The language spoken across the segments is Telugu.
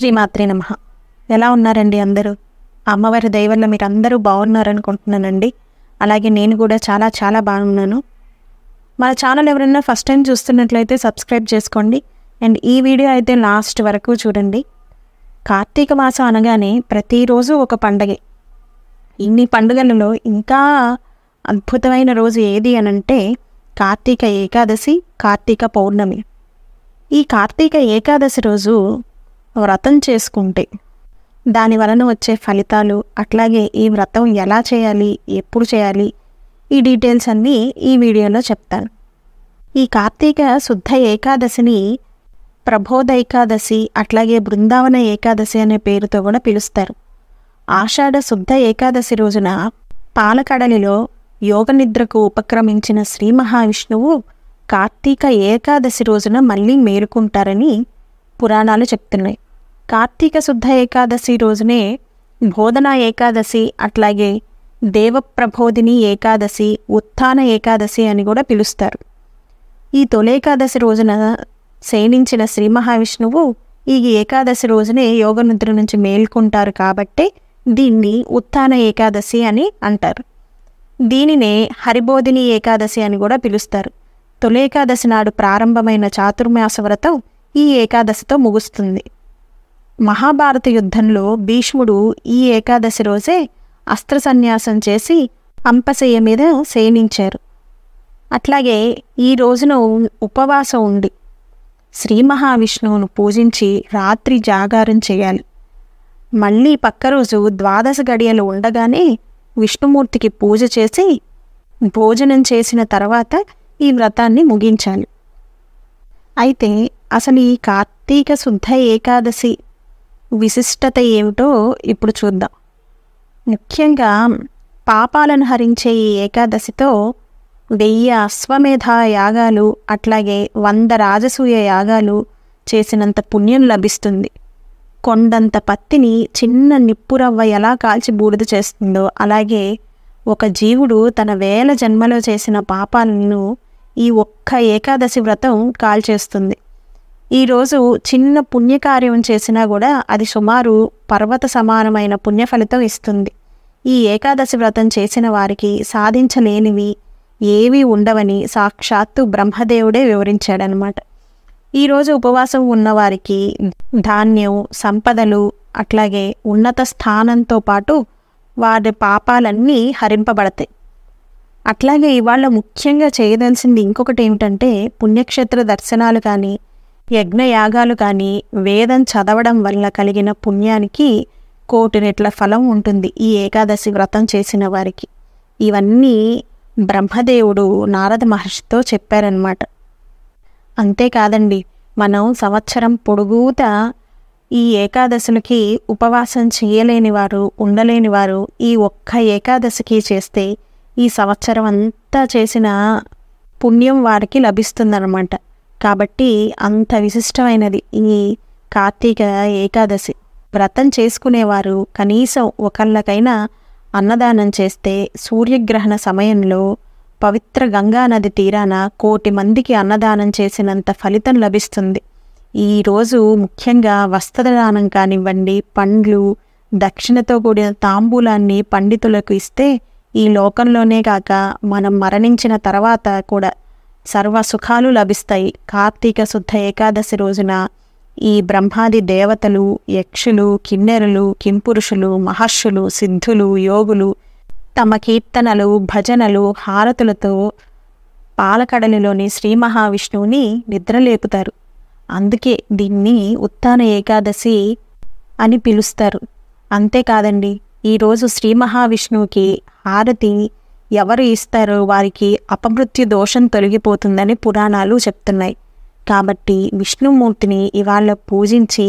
శ్రీమాత్రి నమ ఎలా ఉన్నారండి అందరూ అమ్మవారి దయవల్ల మీరు అందరూ బాగున్నారనుకుంటున్నానండి అలాగే నేను కూడా చాలా చాలా బాగున్నాను మన ఛానల్ ఎవరైనా ఫస్ట్ టైం చూస్తున్నట్లయితే సబ్స్క్రైబ్ చేసుకోండి అండ్ ఈ వీడియో అయితే లాస్ట్ వరకు చూడండి కార్తీక మాసం అనగానే ప్రతిరోజు ఒక పండగే ఇన్ని పండుగలలో ఇంకా అద్భుతమైన రోజు ఏది అనంటే కార్తీక ఏకాదశి కార్తీక పౌర్ణమి ఈ కార్తీక ఏకాదశి రోజు వ్రతం చేసుకుంటే దాని వలన వచ్చే ఫలితాలు అట్లాగే ఈ వ్రతం ఎలా చేయాలి ఎప్పుడు చేయాలి ఈ డీటెయిల్స్ అన్నీ ఈ వీడియోలో చెప్తాను ఈ కార్తీక శుద్ధ ఏకాదశిని ప్రబోధ ఏకాదశి అట్లాగే బృందావన ఏకాదశి అనే పేరుతో కూడా పిలుస్తారు ఆషాఢ శుద్ధ ఏకాదశి రోజున పాలకడలిలో యోగనిద్రకు ఉపక్రమించిన శ్రీ మహావిష్ణువు కార్తీక ఏకాదశి రోజున మళ్ళీ మేలుకుంటారని పురాణాలు చెప్తున్నాయి కార్తీక శుద్ధ ఏకాదశి రోజునే బోధన ఏకాదశి అట్లాగే దేవప్రబోధిని ఏకాదశి ఉత్థాన ఏకాదశి అని కూడా పిలుస్తారు ఈ తొలేకాదశి రోజున శయనించిన శ్రీ మహావిష్ణువు ఈ ఏకాదశి రోజునే నిద్ర నుంచి మేల్కొంటారు కాబట్టి దీన్ని ఉత్థాన ఏకాదశి అని అంటారు దీనినే హరిబోధిని ఏకాదశి అని కూడా పిలుస్తారు తొలేకాదశి నాడు ప్రారంభమైన చాతుర్మాస వ్రతం ఈ ఏకాదశితో ముగుస్తుంది మహాభారత యుద్ధంలో భీష్ముడు ఈ ఏకాదశి రోజే అస్త్ర సన్యాసం చేసి అంపశయ్య మీద శయనించారు అట్లాగే ఈ రోజున ఉపవాసం ఉండి శ్రీ మహావిష్ణువును పూజించి రాత్రి జాగారం చేయాలి మళ్ళీ పక్క రోజు ద్వాదశ గడియలు ఉండగానే విష్ణుమూర్తికి పూజ చేసి భోజనం చేసిన తర్వాత ఈ వ్రతాన్ని ముగించాలి అయితే అసలు ఈ కార్తీక శుద్ధ ఏకాదశి విశిష్టత ఏమిటో ఇప్పుడు చూద్దాం ముఖ్యంగా పాపాలను హరించే ఈ ఏకాదశితో వెయ్యి అశ్వమేధ యాగాలు అట్లాగే వంద రాజసూయ యాగాలు చేసినంత పుణ్యం లభిస్తుంది కొండంత పత్తిని చిన్న నిప్పురవ్వ ఎలా కాల్చి బూడిద చేస్తుందో అలాగే ఒక జీవుడు తన వేల జన్మలో చేసిన పాపాలను ఈ ఒక్క ఏకాదశి వ్రతం కాల్చేస్తుంది ఈరోజు చిన్న పుణ్యకార్యం చేసినా కూడా అది సుమారు పర్వత సమానమైన పుణ్య ఫలితం ఇస్తుంది ఈ ఏకాదశి వ్రతం చేసిన వారికి సాధించలేనివి ఏవీ ఉండవని సాక్షాత్తు బ్రహ్మదేవుడే వివరించాడనమాట ఈరోజు ఉపవాసం ఉన్నవారికి ధాన్యం సంపదలు అట్లాగే ఉన్నత స్థానంతో పాటు వారి పాపాలన్నీ హరింపబడతాయి అట్లాగే ఇవాళ ముఖ్యంగా చేయదలసింది ఇంకొకటి ఏమిటంటే పుణ్యక్షేత్ర దర్శనాలు కానీ యజ్ఞయాగాలు కానీ వేదం చదవడం వల్ల కలిగిన పుణ్యానికి కోటి రెట్ల ఫలం ఉంటుంది ఈ ఏకాదశి వ్రతం చేసిన వారికి ఇవన్నీ బ్రహ్మదేవుడు నారద మహర్షితో చెప్పారనమాట అంతేకాదండి మనం సంవత్సరం పొడుగుత ఈ ఏకాదశులకి ఉపవాసం చేయలేని వారు ఉండలేని వారు ఈ ఒక్క ఏకాదశికి చేస్తే ఈ సంవత్సరం అంతా చేసిన పుణ్యం వారికి లభిస్తుందన్నమాట కాబట్టి అంత విశిష్టమైనది ఈ కార్తీక ఏకాదశి వ్రతం చేసుకునేవారు కనీసం ఒకళ్ళకైనా అన్నదానం చేస్తే సూర్యగ్రహణ సమయంలో పవిత్ర గంగా నది తీరాన కోటి మందికి అన్నదానం చేసినంత ఫలితం లభిస్తుంది ఈరోజు ముఖ్యంగా వస్త్రదానం కానివ్వండి పండ్లు దక్షిణతో కూడిన తాంబూలాన్ని పండితులకు ఇస్తే ఈ లోకంలోనే కాక మనం మరణించిన తర్వాత కూడా సర్వ సుఖాలు లభిస్తాయి కార్తీక శుద్ధ ఏకాదశి రోజున ఈ బ్రహ్మాది దేవతలు యక్షులు కిన్నెరులు కింపురుషులు మహర్షులు సిద్ధులు యోగులు తమ కీర్తనలు భజనలు హారతులతో పాలకడలిలోని శ్రీ మహావిష్ణువుని నిద్రలేపుతారు అందుకే దీన్ని ఉత్తాన ఏకాదశి అని పిలుస్తారు అంతేకాదండి ఈరోజు శ్రీ మహావిష్ణువుకి హారతి ఎవరు ఇస్తారో వారికి అపమృత్యు దోషం తొలగిపోతుందని పురాణాలు చెప్తున్నాయి కాబట్టి విష్ణుమూర్తిని ఇవాళ పూజించి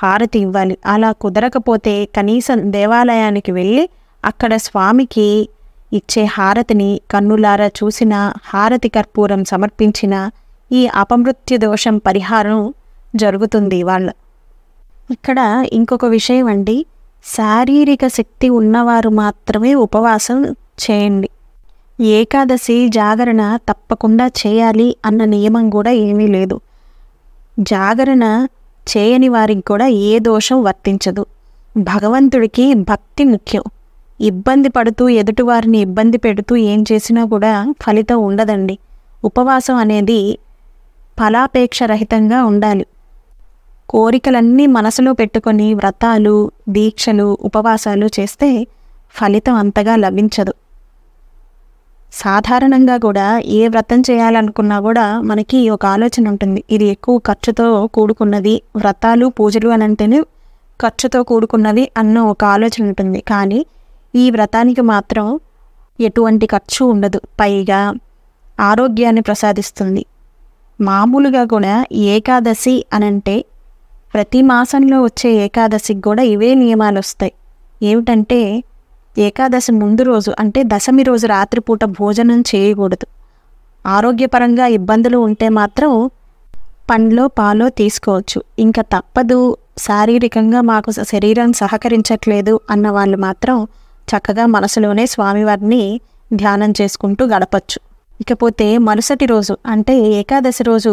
హారతి ఇవ్వాలి అలా కుదరకపోతే కనీసం దేవాలయానికి వెళ్ళి అక్కడ స్వామికి ఇచ్చే హారతిని కన్నులారా చూసిన హారతి కర్పూరం సమర్పించిన ఈ అపమృత్యు దోషం పరిహారం జరుగుతుంది వాళ్ళ ఇక్కడ ఇంకొక విషయం అండి శారీరక శక్తి ఉన్నవారు మాత్రమే ఉపవాసం చేయండి ఏకాదశి జాగరణ తప్పకుండా చేయాలి అన్న నియమం కూడా ఏమీ లేదు జాగరణ చేయని వారికి కూడా ఏ దోషం వర్తించదు భగవంతుడికి భక్తి ముఖ్యం ఇబ్బంది పడుతూ ఎదుటివారిని ఇబ్బంది పెడుతూ ఏం చేసినా కూడా ఫలితం ఉండదండి ఉపవాసం అనేది ఫలాపేక్ష రహితంగా ఉండాలి కోరికలన్నీ మనసులో పెట్టుకొని వ్రతాలు దీక్షలు ఉపవాసాలు చేస్తే ఫలితం అంతగా లభించదు సాధారణంగా కూడా ఏ వ్రతం చేయాలనుకున్నా కూడా మనకి ఒక ఆలోచన ఉంటుంది ఇది ఎక్కువ ఖర్చుతో కూడుకున్నది వ్రతాలు పూజలు అని అంటేనే ఖర్చుతో కూడుకున్నది అన్న ఒక ఆలోచన ఉంటుంది కానీ ఈ వ్రతానికి మాత్రం ఎటువంటి ఖర్చు ఉండదు పైగా ఆరోగ్యాన్ని ప్రసాదిస్తుంది మామూలుగా కూడా ఏకాదశి అనంటే ప్రతి మాసంలో వచ్చే ఏకాదశికి కూడా ఇవే నియమాలు వస్తాయి ఏమిటంటే ఏకాదశి ముందు రోజు అంటే దశమి రోజు రాత్రిపూట భోజనం చేయకూడదు ఆరోగ్యపరంగా ఇబ్బందులు ఉంటే మాత్రం పండ్లో పాలో తీసుకోవచ్చు ఇంకా తప్పదు శారీరకంగా మాకు శరీరం సహకరించట్లేదు అన్న వాళ్ళు మాత్రం చక్కగా మనసులోనే స్వామివారిని ధ్యానం చేసుకుంటూ గడపచ్చు ఇకపోతే మరుసటి రోజు అంటే ఏకాదశి రోజు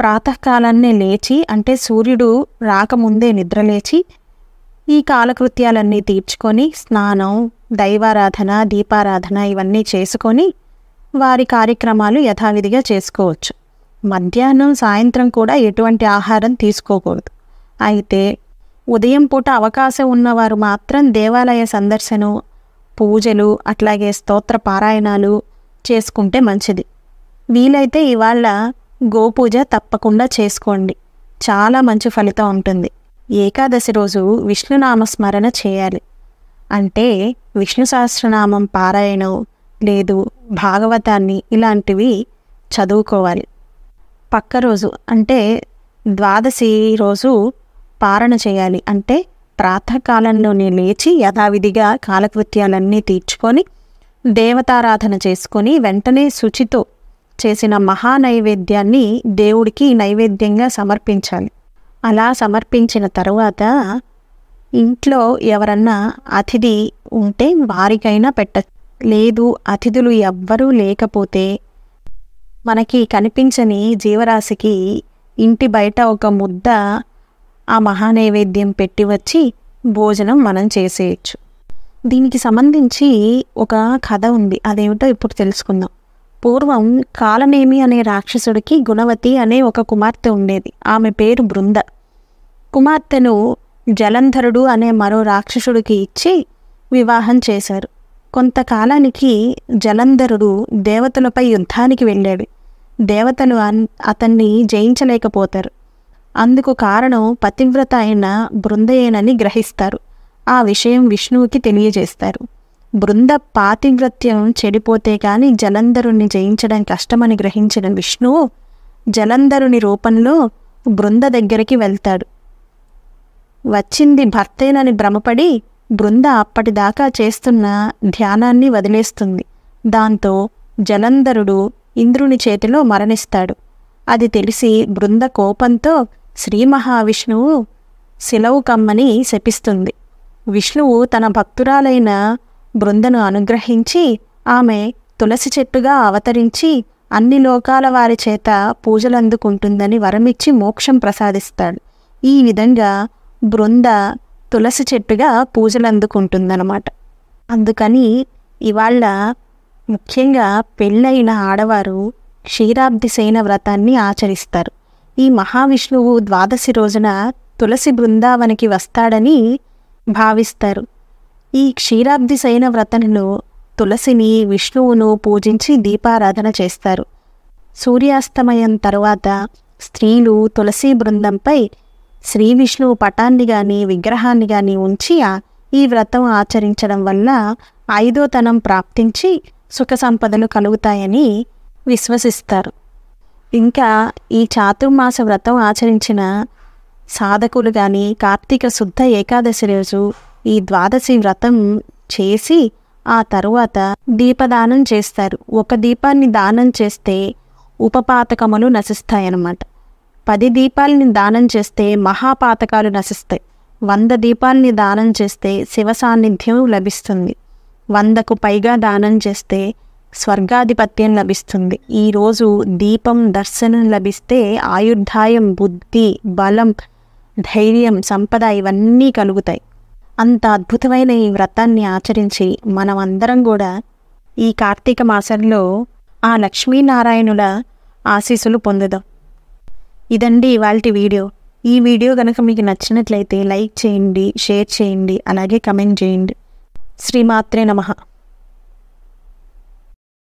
ప్రాతకాలాన్నే లేచి అంటే సూర్యుడు రాకముందే నిద్రలేచి ఈ కాలకృత్యాలన్నీ తీర్చుకొని స్నానం దైవారాధన దీపారాధన ఇవన్నీ చేసుకొని వారి కార్యక్రమాలు యథావిధిగా చేసుకోవచ్చు మధ్యాహ్నం సాయంత్రం కూడా ఎటువంటి ఆహారం తీసుకోకూడదు అయితే ఉదయం పూట అవకాశం ఉన్నవారు మాత్రం దేవాలయ సందర్శన పూజలు అట్లాగే స్తోత్ర పారాయణాలు చేసుకుంటే మంచిది వీలైతే ఇవాళ గోపూజ తప్పకుండా చేసుకోండి చాలా మంచి ఫలితం ఉంటుంది ఏకాదశి రోజు విష్ణునామ స్మరణ చేయాలి అంటే విష్ణు సహస్రనామం పారాయణం లేదు భాగవతాన్ని ఇలాంటివి చదువుకోవాలి పక్క రోజు అంటే ద్వాదశి రోజు పారణ చేయాలి అంటే ప్రాతకాలంలోనే లేచి యథావిధిగా కాలకృత్యాలన్నీ తీర్చుకొని దేవతారాధన చేసుకొని వెంటనే శుచితో చేసిన మహానైవేద్యాన్ని దేవుడికి నైవేద్యంగా సమర్పించాలి అలా సమర్పించిన తరువాత ఇంట్లో ఎవరన్నా అతిథి ఉంటే వారికైనా పెట్ట లేదు అతిథులు ఎవ్వరూ లేకపోతే మనకి కనిపించని జీవరాశికి ఇంటి బయట ఒక ముద్ద ఆ మహానైవేద్యం పెట్టి వచ్చి భోజనం మనం చేసేయచ్చు దీనికి సంబంధించి ఒక కథ ఉంది అదేమిటో ఇప్పుడు తెలుసుకుందాం పూర్వం కాలనేమి అనే రాక్షసుడికి గుణవతి అనే ఒక కుమార్తె ఉండేది ఆమె పేరు బృంద కుమార్తెను జలంధరుడు అనే మరో రాక్షసుడికి ఇచ్చి వివాహం చేశారు కొంతకాలానికి జలంధరుడు దేవతలపై యుద్ధానికి వెళ్ళాడు దేవతలు అన్ అతన్ని జయించలేకపోతారు అందుకు కారణం పతివ్రత అయిన బృందయేనని గ్రహిస్తారు ఆ విషయం విష్ణువుకి తెలియజేస్తారు బృంద పాతివ్రత్యం చెడిపోతే కానీ జలంధరుణ్ణి జయించడం కష్టమని గ్రహించిన విష్ణువు జలంధరుని రూపంలో బృంద దగ్గరికి వెళ్తాడు వచ్చింది భర్తేనని భ్రమపడి బృంద అప్పటిదాకా చేస్తున్న ధ్యానాన్ని వదిలేస్తుంది దాంతో జలంధరుడు ఇంద్రుని చేతిలో మరణిస్తాడు అది తెలిసి బృంద కోపంతో శ్రీ మహావిష్ణువు శిలవు కమ్మని శపిస్తుంది విష్ణువు తన భక్తురాలైన బృందను అనుగ్రహించి ఆమె తులసి చెట్టుగా అవతరించి అన్ని లోకాల వారి చేత పూజలందుకుంటుందని వరమిచ్చి మోక్షం ప్రసాదిస్తాడు ఈ విధంగా బృంద తులసి చెట్టుగా పూజలు అందుకుంటుందన్నమాట అందుకని ఇవాళ ముఖ్యంగా పెళ్ళైన ఆడవారు క్షీరాబ్ది శయన వ్రతాన్ని ఆచరిస్తారు ఈ మహావిష్ణువు ద్వాదశి రోజున తులసి బృందావనికి వస్తాడని భావిస్తారు ఈ క్షీరాబ్ది శయన వ్రతంలో తులసిని విష్ణువును పూజించి దీపారాధన చేస్తారు సూర్యాస్తమయం తరువాత స్త్రీలు తులసి బృందంపై శ్రీ విష్ణువు పటాన్ని కానీ విగ్రహాన్ని కానీ ఉంచి ఈ వ్రతం ఆచరించడం వల్ల ఐదో తనం ప్రాప్తించి సుఖ సంపదలు కలుగుతాయని విశ్వసిస్తారు ఇంకా ఈ చాతుర్మాస వ్రతం ఆచరించిన సాధకులు కానీ కార్తీక శుద్ధ ఏకాదశి రోజు ఈ ద్వాదశి వ్రతం చేసి ఆ తరువాత దీపదానం చేస్తారు ఒక దీపాన్ని దానం చేస్తే ఉపపాతకములు నశిస్తాయన్నమాట పది దీపాలని దానం చేస్తే మహాపాతకాలు నశిస్తాయి వంద దీపాలని దానం చేస్తే శివ సాన్నిధ్యం లభిస్తుంది వందకు పైగా దానం చేస్తే స్వర్గాధిపత్యం లభిస్తుంది ఈరోజు దీపం దర్శనం లభిస్తే ఆయుర్ధాయం బుద్ధి బలం ధైర్యం సంపద ఇవన్నీ కలుగుతాయి అంత అద్భుతమైన ఈ వ్రతాన్ని ఆచరించి మనం అందరం కూడా ఈ కార్తీక మాసంలో ఆ లక్ష్మీనారాయణుల ఆశీస్సులు పొందుదాం ఇదండి ఇవాళ వీడియో ఈ వీడియో కనుక మీకు నచ్చినట్లయితే లైక్ చేయండి షేర్ చేయండి అలాగే కమెంట్ చేయండి శ్రీమాత్రే నమ